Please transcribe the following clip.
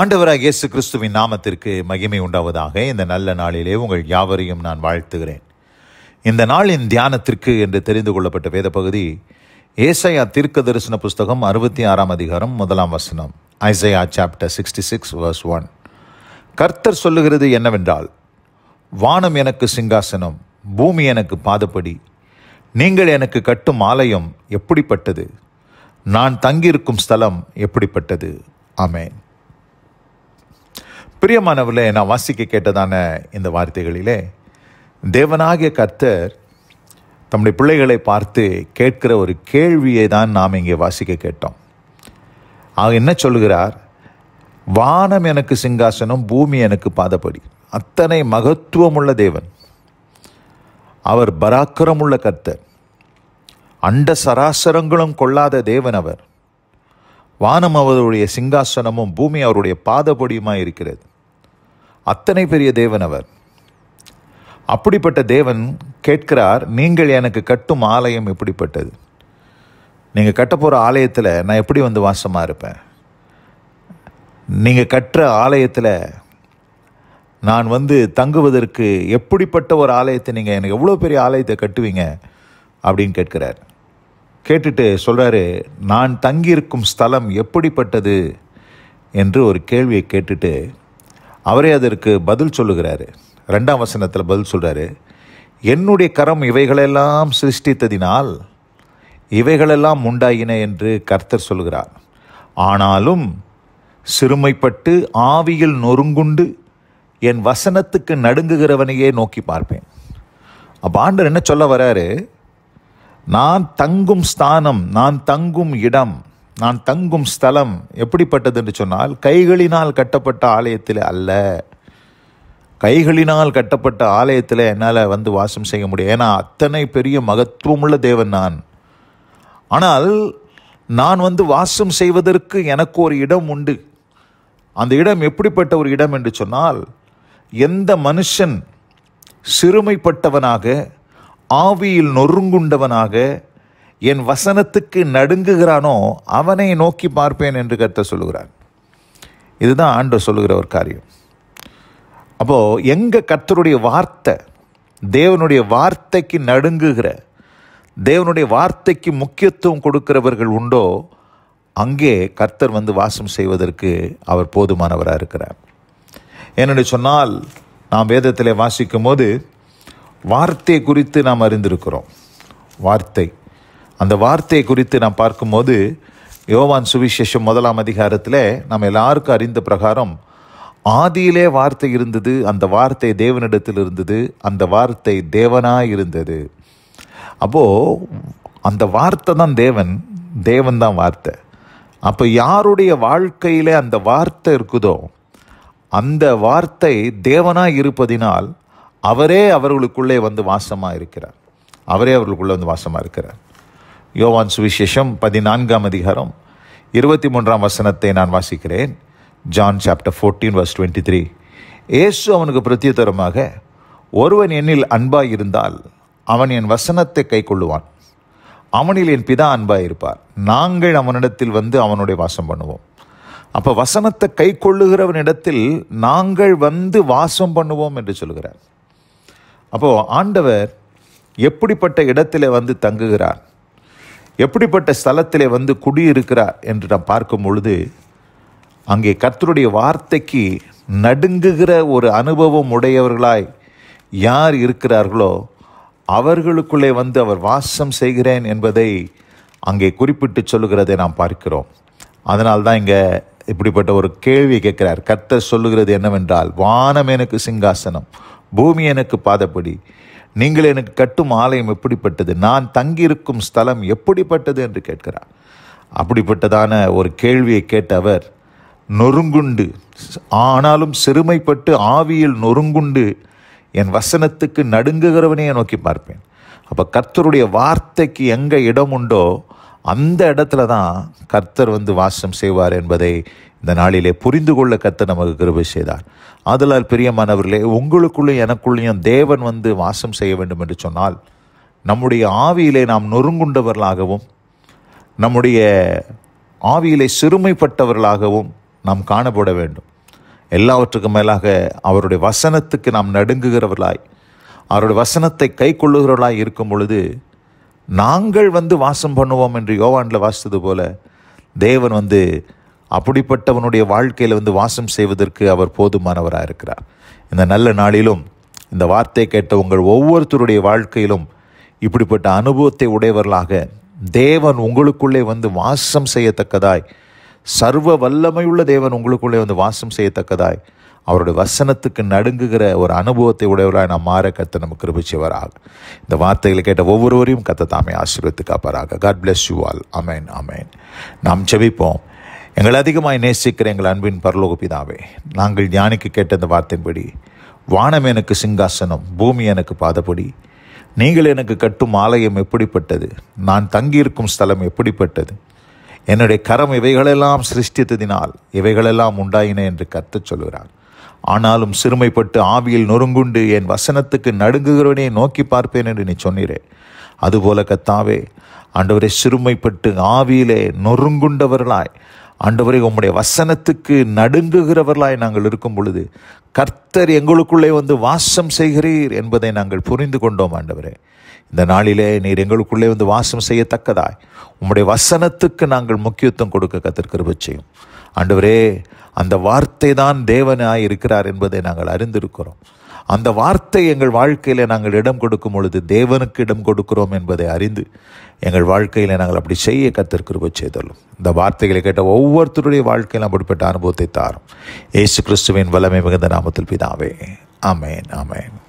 ஆண்டவராக இயேசு கிறிஸ்துவின் நாமத்திற்கு மகிமை உண்டாவதாக இந்த நல்ல நாளிலே உங்கள் யாவரையும் நான் வாழ்த்துகிறேன் இந்த நாளின் தியானத்திற்கு என்று தெரிந்து கொள்ளப்பட்ட வேத பகுதி ஏசையா தீர்க்க தரிசன புஸ்தகம் அறுபத்தி ஆறாம் அதிகாரம் முதலாம் வசனம் Isaiah chapter sixty six verse one கர்த்தர் சொல்லுகிறது என்னவென்றால் வானம் எனக்கு சிங்காசனம் பூமி எனக்கு பாதப்படி நீங்கள் எனக்கு கட்டும் ஆலயம் எப்படிப்பட்டது நான் தங்கியிருக்கும் ஸ்தலம் எப்படிப்பட்டது ஆமேன் பிரியமானவர்களே நான் வாசிக்க கேட்டதான இந்த வார்த்தைகளிலே தேவனாகிய கர்த்தர் தம்முடைய பிள்ளைகளை பார்த்து கேட்கிற ஒரு கேள்வியை தான் நாம் இங்கே வாசிக்க கேட்டோம் அவர் என்ன சொல்கிறார் வானம் எனக்கு சிங்காசனம் பூமி எனக்கு பாதப்படி அத்தனை மகத்துவமுள்ள தேவன் அவர் பராக்கிரமுள்ள கர்த்தர் அண்ட சராசரங்களும் கொள்ளாத தேவன் அவர் வானம் அவருடைய சிங்காசனமும் பூமி அவருடைய பாதபடியுமாக இருக்கிறது அத்தனை பெரிய தேவன் அவர் அப்படிப்பட்ட தேவன் கேட்கிறார் நீங்கள் எனக்கு கட்டும் ஆலயம் எப்படிப்பட்டது நீங்கள் கட்டப்போகிற ஆலயத்தில் நான் எப்படி வந்து வாசமாக இருப்பேன் நீங்கள் கட்டுற ஆலயத்தில் நான் வந்து தங்குவதற்கு எப்படிப்பட்ட ஒரு ஆலயத்தை நீங்கள் எனக்கு எவ்வளோ பெரிய ஆலயத்தை கட்டுவீங்க அப்படின்னு கேட்கிறார் கேட்டுட்டு சொல்கிறாரு நான் தங்கியிருக்கும் ஸ்தலம் எப்படிப்பட்டது என்று ஒரு கேள்வியை கேட்டுட்டு அவரே அதற்கு பதில் சொல்லுகிறாரு ரெண்டாம் வசனத்தில் பதில் சொல்கிறாரு என்னுடைய கரம் இவைகளெல்லாம் சிருஷ்டித்ததினால் இவைகளெல்லாம் உண்டாயின என்று கர்த்தர் சொல்கிறார் ஆனாலும் சிறுமைப்பட்டு ஆவியில் நொறுங்குண்டு என் வசனத்துக்கு நடுங்குகிறவனையே நோக்கி பார்ப்பேன் அப்போ ஆண்டர் என்ன சொல்ல வராரு நான் தங்கும் ஸ்தானம் நான் தங்கும் இடம் நான் தங்கும் ஸ்தலம் எப்படிப்பட்டது என்று சொன்னால் கைகளினால் கட்டப்பட்ட ஆலயத்தில் அல்ல கைகளினால் கட்டப்பட்ட ஆலயத்தில் என்னால் வந்து வாசம் செய்ய முடியும் ஏன்னா அத்தனை பெரிய மகத்துவமுள்ள தேவன் நான் ஆனால் நான் வந்து வாசம் செய்வதற்கு எனக்கு ஒரு இடம் உண்டு அந்த இடம் எப்படிப்பட்ட ஒரு இடம் என்று சொன்னால் எந்த மனுஷன் சிறுமைப்பட்டவனாக ஆவியில் நொறுங்குண்டவனாக என் வசனத்துக்கு நடுங்குகிறானோ அவனை நோக்கி பார்ப்பேன் என்று கருத்த சொல்லுகிறான் இதுதான் ஆண்டு சொல்லுகிற ஒரு காரியம் அப்போது எங்கே கர்த்தருடைய வார்த்தை தேவனுடைய வார்த்தைக்கு நடுங்குகிற தேவனுடைய வார்த்தைக்கு முக்கியத்துவம் கொடுக்கிறவர்கள் உண்டோ அங்கே கர்த்தர் வந்து வாசம் செய்வதற்கு அவர் போதுமானவராக இருக்கிறார் என்னென்னு சொன்னால் நாம் வேதத்தில் வாசிக்கும் போது வார்த்தை குறித்து நாம் அறிந்திருக்கிறோம் வார்த்தை அந்த வார்த்தை குறித்து நாம் பார்க்கும்போது யோவான் சுவிசேஷம் முதலாம் அதிகாரத்தில் நம்ம எல்லாருக்கும் அறிந்த பிரகாரம் ஆதியிலே வார்த்தை இருந்தது அந்த வார்த்தை தேவனிடத்தில் இருந்தது அந்த வார்த்தை தேவனாக இருந்தது அப்போது அந்த வார்த்தை தான் தேவன் தேவன் தான் வார்த்தை அப்போ யாருடைய வாழ்க்கையில் அந்த வார்த்தை இருக்குதோ அந்த வார்த்தை தேவனாக இருப்பதினால் அவரே அவர்களுக்குள்ளே வந்து வாசமாக இருக்கிறார் அவரே அவர்களுக்குள்ளே வந்து வாசமாக இருக்கிறார் யோவான் சுவிசேஷம் பதினான்காம் அதிகாரம் இருபத்தி மூன்றாம் வசனத்தை நான் வாசிக்கிறேன் John chapter fourteen verse twenty three ஏசு அவனுக்கு பிரத்யுத்தரமாக ஒருவன் என்னில் அன்பாக இருந்தால் அவன் என் வசனத்தை கை கொள்ளுவான் அவனில் என் பிதா அன்பாக இருப்பார் நாங்கள் அவனிடத்தில் வந்து அவனுடைய வாசம் பண்ணுவோம் அப்போ வசனத்தை கை கொள்ளுகிறவனிடத்தில் நாங்கள் வந்து வாசம் பண்ணுவோம் என்று சொல்கிறார் அப்போது ஆண்டவர் எப்படிப்பட்ட இடத்துல வந்து தங்குகிறார் எப்படிப்பட்ட ஸ்தலத்தில் வந்து குடியிருக்கிறார் என்று நாம் பார்க்கும் பொழுது அங்கே கர்த்தருடைய வார்த்தைக்கு நடுங்குகிற ஒரு அனுபவம் உடையவர்களாய் யார் இருக்கிறார்களோ அவர்களுக்குள்ளே வந்து அவர் வாசம் செய்கிறேன் என்பதை அங்கே குறிப்பிட்டு சொல்லுகிறதை நாம் பார்க்கிறோம் அதனால்தான் இங்கே இப்படிப்பட்ட ஒரு கேள்வி கேட்கிறார் கர்த்தர் சொல்லுகிறது என்னவென்றால் வானம் எனக்கு சிங்காசனம் பூமி எனக்கு பாதப்படி நீங்கள் எனக்கு கட்டும் ஆலயம் எப்படிப்பட்டது நான் தங்கியிருக்கும் ஸ்தலம் எப்படிப்பட்டது என்று கேட்கிறார் அப்படிப்பட்டதான ஒரு கேள்வியை கேட்ட அவர் நொறுங்குண்டு ஆனாலும் சிறுமைப்பட்டு ஆவியில் நொறுங்குண்டு என் வசனத்துக்கு நடுங்குகிறவனையே நோக்கி பார்ப்பேன் அப்போ கர்த்தருடைய வார்த்தைக்கு எங்கே இடம் உண்டோ அந்த இடத்துல தான் கர்த்தர் வந்து வாசம் செய்வார் என்பதை இந்த நாளிலே புரிந்து கொள்ள கர்த்தர் நமக்கு கிருபை செய்தார் அதனால் பிரியமானவர்களே உங்களுக்குள்ளேயும் எனக்குள்ளேயும் தேவன் வந்து வாசம் செய்ய வேண்டும் என்று சொன்னால் நம்முடைய ஆவியிலே நாம் நொறுங்குண்டவர்களாகவும் நம்முடைய ஆவியிலே சிறுமைப்பட்டவர்களாகவும் நாம் காணப்பட வேண்டும் எல்லாவற்றுக்கும் மேலாக அவருடைய வசனத்துக்கு நாம் நடுங்குகிறவர்களாய் அவருடைய வசனத்தை கை கொள்ளுகிறவர்களாய் இருக்கும் பொழுது நாங்கள் வந்து வாசம் பண்ணுவோம் என்று யோவானில் வாசித்தது போல தேவன் வந்து அப்படிப்பட்டவனுடைய வாழ்க்கையில் வந்து வாசம் செய்வதற்கு அவர் போதுமானவராக இருக்கிறார் இந்த நல்ல நாளிலும் இந்த வார்த்தை கேட்ட உங்கள் ஒவ்வொருத்தருடைய வாழ்க்கையிலும் இப்படிப்பட்ட அனுபவத்தை உடையவர்களாக தேவன் உங்களுக்குள்ளே வந்து வாசம் செய்யத்தக்கதாய் சர்வ வல்லமையுள்ள தேவன் உங்களுக்குள்ளே வந்து வாசம் செய்யத்தக்கதாய் அவருடைய வசனத்துக்கு நடுங்குகிற ஒரு அனுபவத்தை உடையவராக நான் மாற கத்த நமக்கு கிருபிச்சவராக இந்த வார்த்தைகளை கேட்ட ஒவ்வொருவரையும் கத்த தாமே ஆசீர்வத்து காப்பாராக God bless you all amen amen நாம் செவிப்போம் எங்களை அதிகமாக நேசிக்கிற எங்கள் அன்பின் பரலோக நாங்கள் ஞானிக்கு கேட்ட இந்த வார்த்தையின்படி வானம் எனக்கு சிங்காசனம் பூமி எனக்கு பாதப்படி நீங்கள் எனக்கு கட்டும் ஆலயம் எப்படிப்பட்டது நான் தங்கியிருக்கும் ஸ்தலம் எப்படிப்பட்டது என்னுடைய கரம் இவைகளெல்லாம் சிருஷ்டித்ததினால் இவைகளெல்லாம் உண்டாயின என்று கற்றுச் சொல்கிறார் ஆனாலும் சிறுமைப்பட்டு ஆவியில் நொறுங்குண்டு என் வசனத்துக்கு நடுங்குகிறவனே நோக்கி பார்ப்பேன் என்று நீ சொன்னீரே அதுபோல கத்தாவே ஆண்டவரை சிறுமைப்பட்டு ஆவியிலே நொறுங்குண்டவர்களாய் ஆண்டவரை உம்முடைய வசனத்துக்கு நடுங்குகிறவர்களாய் நாங்கள் இருக்கும் பொழுது கர்த்தர் எங்களுக்குள்ளே வந்து வாசம் செய்கிறீர் என்பதை நாங்கள் புரிந்து கொண்டோம் ஆண்டவரே இந்த நாளிலே நீர் எங்களுக்குள்ளே வந்து வாசம் செய்யத்தக்கதாய் உம்முடைய வசனத்துக்கு நாங்கள் முக்கியத்துவம் கொடுக்க கத்திருக்கிற செய்யும் ஆண்டவரே அந்த வார்த்தை தான் தேவனாய் இருக்கிறார் என்பதை நாங்கள் அறிந்திருக்கிறோம் அந்த வார்த்தை எங்கள் வாழ்க்கையில் நாங்கள் இடம் கொடுக்கும் பொழுது தேவனுக்கு இடம் கொடுக்கிறோம் என்பதை அறிந்து எங்கள் வாழ்க்கையில் நாங்கள் அப்படி செய்ய கத்திருக்கிறோம் செய்தோம் இந்த வார்த்தைகளை கேட்ட ஒவ்வொருத்தருடைய வாழ்க்கையில் அப்படிப்பட்ட அனுபவத்தை தாரும் ஏசு கிறிஸ்துவின் வல்லமை மிகுந்த நாமத்தில் பிதாவே ஆமேன் ஆமேன்